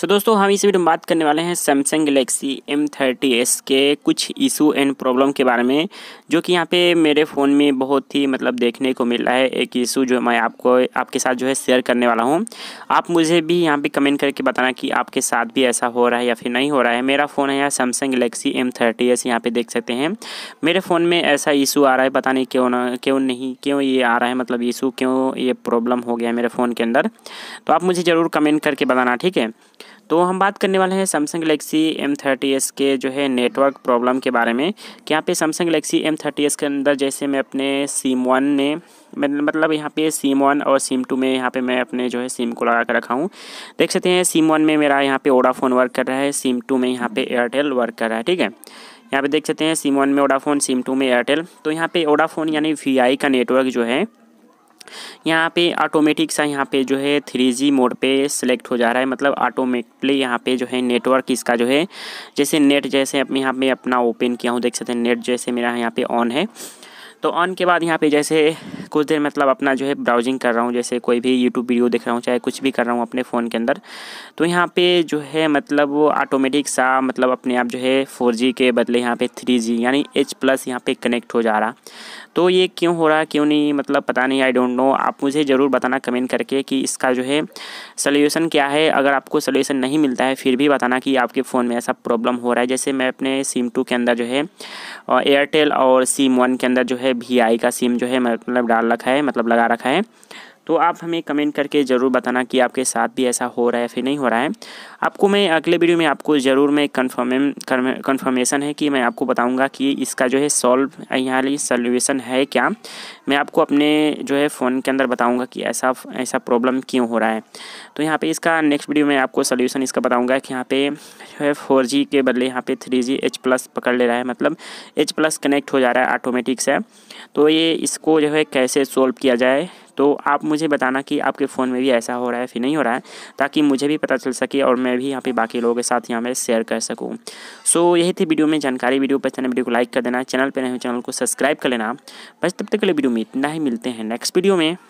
सो so, दोस्तों हम इस वीडियो में बात करने वाले हैं Samsung Galaxy M thirty S के कुछ इशू एंड प्रॉब्लम के बारे में जो कि यहाँ पे मेरे फ़ोन में बहुत ही मतलब देखने को मिल रहा है एक इशू जो मैं आपको आपके साथ जो है शेयर करने वाला हूँ आप मुझे भी यहाँ पे कमेंट करके बताना कि आपके साथ भी ऐसा हो रहा है या फिर नहीं हो रहा है मेरा फ़ोन है यहाँ Samsung Galaxy M thirty S यहाँ पर देख सकते हैं मेरे फ़ोन में ऐसा इशू आ रहा है पता नहीं क्यों ना क्यों नहीं क्यों ये आ रहा है मतलब इशू क्यों ये प्रॉब्लम हो गया है मेरे फ़ोन के अंदर तो आप मुझे ज़रूर कमेंट करके बताना ठीक है तो हम बात करने वाले हैं Samsung Galaxy M thirty S के जो है नेटवर्क प्रॉब्लम के बारे में कि यहाँ पे Samsung Galaxy M thirty S के अंदर जैसे मैं अपने सिम वन ने मतलब यहाँ पे सिम वन और सिम टू में यहाँ पे मैं अपने जो है सिम को लगा कर रखा हूँ देख सकते हैं सिम वन में मेरा यहाँ पे ओडाफोन वर्क कर रहा है सिम टू में यहाँ पे एयरटेल वर्क कर रहा है ठीक है यहाँ पे देख सकते हैं सिम वन में ओडाफोन सिम टू में एयरटेल तो यहाँ पे ओडाफोन यानी वी का नेटवर्क जो है यहाँ पे ऑटोमेटिक सा यहाँ पे जो है थ्री जी मोड पे सेलेक्ट हो जा रहा है मतलब ऑटोमेटिकली यहाँ पे जो है नेटवर्क इसका जो है जैसे नेट जैसे अपने यहाँ पे अपना ओपन किया हूँ देख सकते हैं नेट जैसे मेरा यहाँ पे ऑन है तो ऑन के बाद यहाँ पे जैसे कुछ देर मतलब अपना जो है ब्राउजिंग कर रहा हूँ जैसे कोई भी यूट्यूब वीडियो देख रहा हूँ चाहे कुछ भी कर रहा हूँ अपने फ़ोन के अंदर तो यहाँ पे जो है मतलब वो ऑटोमेटिक सा मतलब अपने आप जो है फोर के बदले यहाँ पे थ्री यानी एच प्लस यहाँ पर कनेक्ट हो जा रहा तो ये क्यों हो रहा क्यों नहीं मतलब पता नहीं आई डोंट नो आप मुझे ज़रूर बताना कमेंट करके कि इसका जो है सल्यूशन क्या है अगर आपको सोल्यूशन नहीं मिलता है फिर भी बताना कि आपके फ़ोन में ऐसा प्रॉब्लम हो रहा है जैसे मैं अपने सिम टू के अंदर जो है एयरटेल और सिम वन के अंदर जो है वी का सिम जो है मतलब डाल रखा है मतलब लगा रखा है तो आप हमें कमेंट करके ज़रूर बताना कि आपके साथ भी ऐसा हो रहा है फिर नहीं हो रहा है आपको मैं अगले वीडियो में आपको ज़रूर मैं कन्फर्म कन्फर्मेशन है कि मैं आपको बताऊँगा कि इसका जो है सॉल्व यहाँ सोल्यूशन है क्या मैं आपको अपने जो है फ़ोन के अंदर बताऊँगा कि ऐसा ऐसा प्रॉब्लम क्यों हो रहा है तो यहाँ पर इसका नेक्स्ट वीडियो में आपको सोल्यूशन इसका बताऊँगा कि यहाँ पर जो है फोर के बदले यहाँ पर थ्री जी एच प्लस पकड़ ले रहा है मतलब एच प्लस कनेक्ट हो जा रहा है ऑटोमेटिक से तो ये इसको जो है कैसे सोल्व किया जाए तो आप मुझे बताना कि आपके फ़ोन में भी ऐसा हो रहा है फिर नहीं हो रहा है ताकि मुझे भी पता चल सके और मैं भी यहाँ पे बाकी लोगों के साथ यहाँ पर शेयर कर सकूँ सो यही थी वीडियो में जानकारी वीडियो पसंद तो वीडियो को लाइक कर देना चैनल पर नहीं तो चैनल को सब्सक्राइब कर लेना बस तब तक के लिए वीडियो में इतना ही मिलते हैं नेक्स्ट वीडियो में